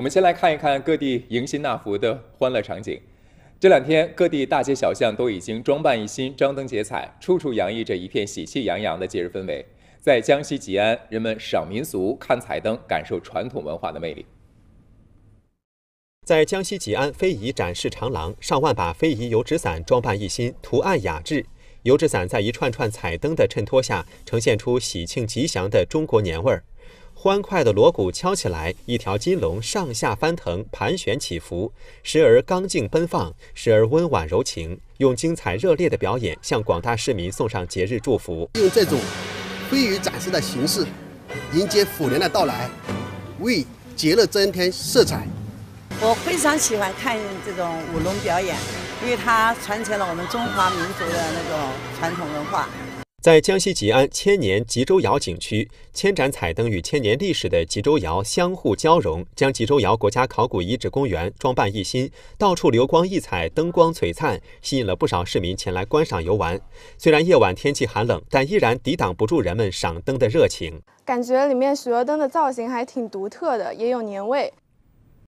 我们先来看一看各地迎新纳福的欢乐场景。这两天，各地大街小巷都已经装扮一新，张灯结彩，处处洋溢着一片喜气洋洋的节日氛围。在江西吉安，人们赏民俗、看彩灯，感受传统文化的魅力。在江西吉安非遗展示长廊，上万把非遗油纸伞装扮一新，图案雅致。油纸伞在一串串彩灯的衬托下，呈现出喜庆吉祥的中国年味儿。欢快的锣鼓敲起来，一条金龙上下翻腾、盘旋起伏，时而刚劲奔放，时而温婉柔情，用精彩热烈的表演向广大市民送上节日祝福。用这种飞鱼展示的形式迎接虎年的到来，为节日增添色彩。我非常喜欢看这种舞龙表演，因为它传承了我们中华民族的那种传统文化。在江西吉安千年吉州窑景区，千盏彩灯与千年历史的吉州窑相互交融，将吉州窑国家考古遗址公园装扮一新，到处流光溢彩，灯光璀璨，吸引了不少市民前来观赏游玩。虽然夜晚天气寒冷，但依然抵挡不住人们赏灯的热情。感觉里面许多灯的造型还挺独特的，也有年味。